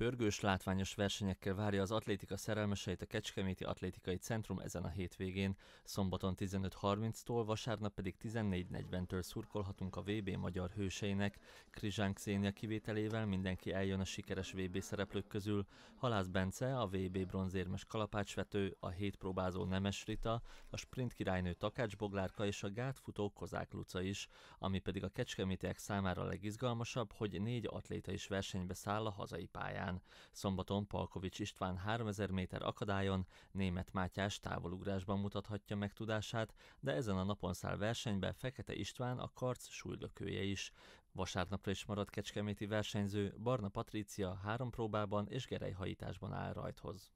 Pörgős, látványos versenyekkel várja az atlétika szerelmeseit a Kecskeméti Atlétikai Centrum ezen a hétvégén. Szombaton 15.30-tól, vasárnap pedig 14.40-től szurkolhatunk a VB magyar hőseinek. Krizsánk Szénia kivételével mindenki eljön a sikeres VB szereplők közül. Halász Bence, a VB bronzérmes kalapácsvető, a hétpróbázó Nemes Rita, a sprint királynő Takács Boglárka és a gátfutó Kozák Luca is. Ami pedig a Kecskemétiek számára legizgalmasabb, hogy négy atléta is versenybe száll a hazai pályán után. Szombaton Palkovics István 3000 méter akadályon német Mátyás távolugrásban mutathatja meg tudását, de ezen a napon száll versenybe Fekete István a karc súlylökője is. Vasárnapra is marad kecskeméti versenyző, Barna Patrícia három próbában és gerejhajításban áll rajthoz.